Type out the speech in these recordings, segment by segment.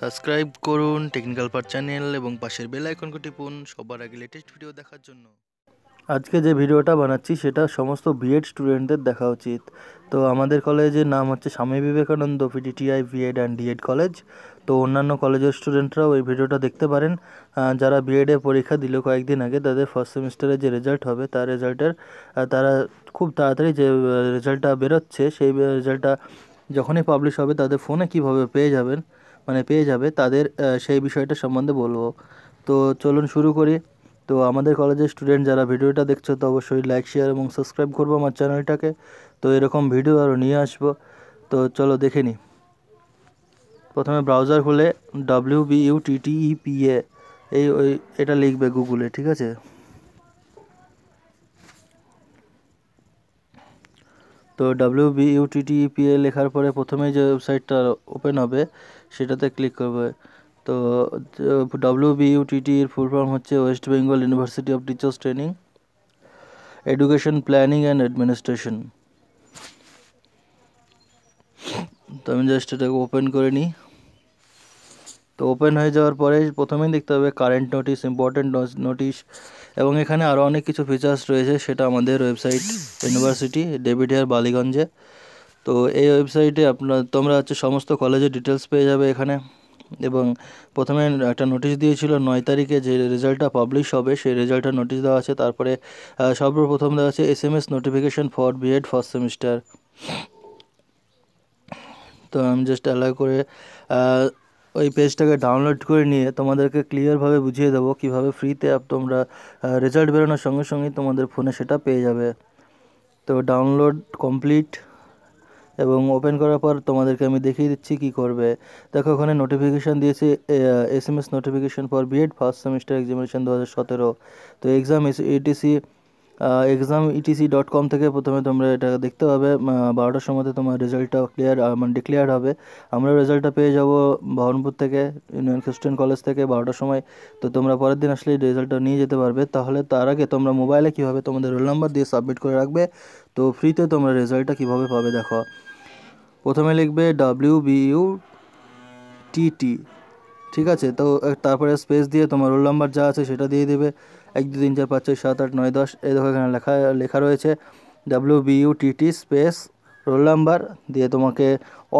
subscribe করুন technical পার channel এবং পাশের বেল আইকনটি টিপুন সবার আগে লেটেস্ট ভিডিও দেখার জন্য আজকে যে ভিডিওটা বানাচ্ছি সেটা সমস্ত বিএড স্টুডেন্টদের দেখা উচিত তো আমাদের কলেজের নাম হচ্ছে Swami Vivekananda PDTI BEd and DEd college তো অন্যান্য কলেজের স্টুডেন্টরাও এই ভিডিওটা দেখতে পারেন যারা বিএডে পরীক্ষা দিল কয়েকদিন আগে তাদের ফার্স্ট সেমিস্টারে যে রেজাল্ট হবে তার রেজাল্টের তারা খুব তাড়াতাড়ি যে রেজাল্টটা বেরোচ্ছে সেই রেজাল্টটা যখনই পাবলিশ হবে তাদের ফোনে কিভাবে পেয়ে যাবেন মানে পেয়ে যাবে তাদের সেই বিষয়টা সম্বন্ধে বলবো তো চলুন শুরু করি তো আমাদের কলেজের স্টুডেন্ট যারা ভিডিওটা দেখছো তো অবশ্যই লাইক শেয়ার এবং সাবস্ক্রাইব করবো আমার চ্যানেলটাকে তো এরকম ভিডিও আরও নিয়ে আসবো তো চলো দেখে নিই প্রথমে ব্রাউজার খুলে W B U T T E P A এই ওই এটা লিখবে গুগলে ঠিক আছে তো ডাব্লিউ বি ইউটিটিপিএ লেখার পরে প্রথমেই যে ওয়েবসাইটটা ওপেন হবে সেটাতে ক্লিক করবে তো ডাব্লিউ বি ইউটিটির ফুল ফর্ম হচ্ছে West Bengal University of Teachers Training Education Planning and Administration তো আমি জাস্ট এটাকে ওপেন করে নিই তো ওপেন হয়ে যাওয়ার পরে প্রথমেই দেখতে হবে কারেন্ট নোটিশ ইম্পর্টেন্ট নোটিশ এবং এখানে আরও অনেক কিছু ফিচার্স রয়েছে সেটা আমাদের ওয়েবসাইট ইউনিভার্সিটি হেয়ার বালিগঞ্জে তো এই ওয়েবসাইটে আপনার তোমরা হচ্ছে সমস্ত কলেজের ডিটেলস পেয়ে যাবে এখানে এবং প্রথমে একটা নোটিশ দিয়েছিল নয় তারিখে যে রেজাল্টটা পাবলিশ হবে সেই রেজাল্টটা নোটিশ দেওয়া আছে তারপরে সর্বপ্রথম দেওয়া আছে S M S notification for BEd first semester তো আমি জাস্ট অ্যালাউ করে ওই পেজটাকে ডাউনলোড করে নিয়ে তোমাদেরকে ক্লিয়ারভাবে বুঝিয়ে দেবো কীভাবে ফ্রিতে অ্যাপ তোমরা রেজাল্ট বেরোনোর সঙ্গে সঙ্গেই তোমাদের ফোনে সেটা পেয়ে যাবে তো ডাউনলোড কমপ্লিট এবং ওপেন করার পর তোমাদেরকে আমি দেখিয়ে দিচ্ছি কি করবে দেখো ওখানে নোটিফিকেশান দিয়েছে S M S notification for BEd first semester examination দু হাজার সতেরো তো এক্সাম এস এটিসি এক্সাম ইটিসি ডট কম থেকে প্রথমে তোমরা এটা দেখতে পাবে বারোটার সময়তে তোমার রেজাল্টটা ক্লিয়ার মানে ডিক্লিয়ার হবে আমরা রেজাল্টটা পেয়ে যাব বহরমপুর থেকে ইউনিয়ন খ্রিস্টান কলেজ থেকে বারোটার সময় তো তোমরা পরের দিন আসলে রেজাল্টটা নিয়ে যেতে পারবে তাহলে তার আগে তোমরা মোবাইলে কীভাবে তোমাদের রোল নাম্বার দিয়ে সাবমিট করে রাখবে তো ফ্রিতে তোমরা রেজাল্টটা কীভাবে পাবে দেখো প্রথমে লিখবে ডাব্লিউ বিইউ টি ঠিক আছে তো তারপরে স্পেস দিয়ে তোমার রোল নাম্বার যা আছে সেটা দিয়ে দেবে এক দু তিন চার পাঁচ ছয় সাত আট নয় দশ এই দেখো এখানে লেখা লেখা রয়েছে W TT space roll number দিয়ে তোমাকে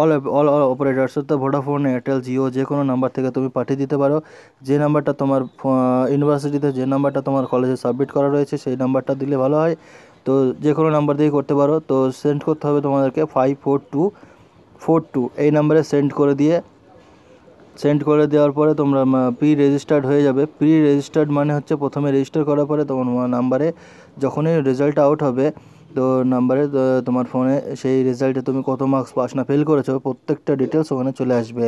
অল অল অল অপারেটার্স অর্থাৎ ভোডাফোন এয়ারটেল জিও যে কোনো নাম্বার থেকে তুমি পাঠিয়ে দিতে পারো যে নাম্বারটা তোমার ইউনিভার্সিটিতে যে নাম্বারটা তোমার কলেজে সাবমিট করা রয়েছে সেই নাম্বারটা দিলে ভালো হয় তো যে কোনো নাম্বার দিয়ে করতে পারো তো সেন্ড করতে হবে তোমাদেরকে five four two four two এই নাম্বারে সেন্ড করে দিয়ে সেন্ড করে দেওয়ার পরে তোমরা প্রি রেজিস্টার্ড হয়ে যাবে প্রি রেজিস্টার্ড মানে হচ্ছে প্রথমে রেজিস্টার করার পরে তোমার নাম্বারে যখনই রেজাল্ট আউট হবে তো নাম্বারে তোমার ফোনে সেই রেজাল্টে তুমি কত মার্কস পাস না ফেল করেছো প্রত্যেকটা ডিটেলস ওখানে চলে আসবে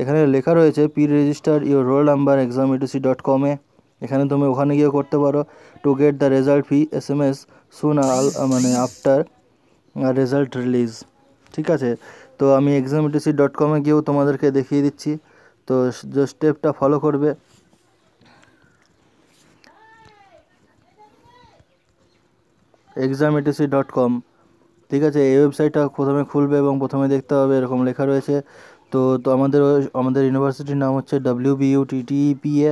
এখানে লেখা রয়েছে pre register your roll number exam A two C dot কমে এখানে তুমি ওখানে গিয়ে করতে পারো to get the result free S M S soon আল মানে আফটার রেজাল্ট রিলিজ ঠিক আছে তো আমি এক্সাম এটুসি ডট কমে গিয়েও তোমাদেরকে দেখিয়ে দিচ্ছি তো যে স্টেপটা ফলো করবে এক্সাম ডট কম ঠিক আছে এই ওয়েবসাইটটা প্রথমে খুলবে এবং প্রথমে দেখতে হবে এরকম লেখা রয়েছে তো তো আমাদের আমাদের ইউনিভার্সিটির নাম হচ্ছে ডাব্লিউ বিইউটিটিপিএ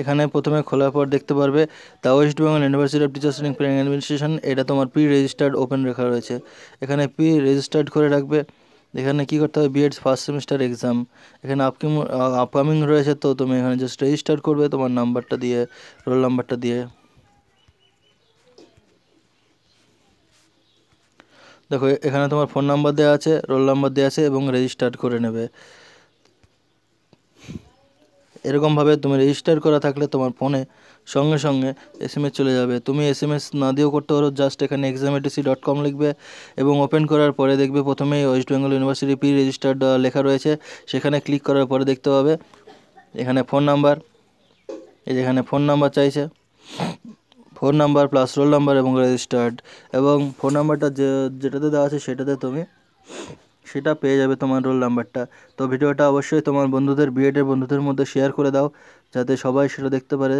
এখানে প্রথমে খোলার পর দেখতে পারবে the West Bengal University of Teachers Training Planning Administration এটা তোমার প্রি রেজিস্টার্ড ওপেন রেখা রয়েছে এখানে প্রি রেজিস্টার্ড করে রাখবে এখানে কী করতে হবে বিএড ফার্স্ট সেমিস্টার এক্সাম এখানে আপকিম আপকামিং রয়েছে তো তুমি এখানে জাস্ট রেজিস্টার করবে তোমার নাম্বারটা দিয়ে রোল নাম্বারটা দিয়ে দেখো এখানে তোমার ফোন নাম্বার দেওয়া আছে রোল নাম্বার দেওয়া আছে এবং রেজিস্টার করে নেবে এরকমভাবে তুমি রেজিস্টার করা থাকলে তোমার ফোনে সঙ্গে সঙ্গে এসএমএস চলে যাবে তুমি এসএমএস না দিয়েও করতে পারো জাস্ট এখানে এক্সামেটিসি ডট কম লিখবে এবং ওপেন করার পরে দেখবে প্রথমেই West Bengal University pre registered লেখা রয়েছে সেখানে ক্লিক করার পরে দেখতে পাবে এখানে ফোন নাম্বার এই যেখানে ফোন নাম্বার চাইছে phone number plus roll number এবং রেজিস্টার্ড এবং ফোন নাম্বারটা যে যেটাতে দেওয়া আছে সেটাতে তুমি সেটা পেয়ে যাবে তোমার রোল নাম্বারটা তো ভিডিওটা অবশ্যই তোমার বন্ধুদের বিএডের বন্ধুদের মধ্যে শেয়ার করে দাও যাতে সবাই সেটা দেখতে পারে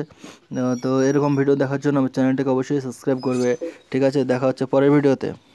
তো এরকম ভিডিও দেখার জন্য আমার চ্যানেলটাকে অবশ্যই সাবস্ক্রাইব করবে ঠিক আছে দেখা হচ্ছে পরের ভিডিওতে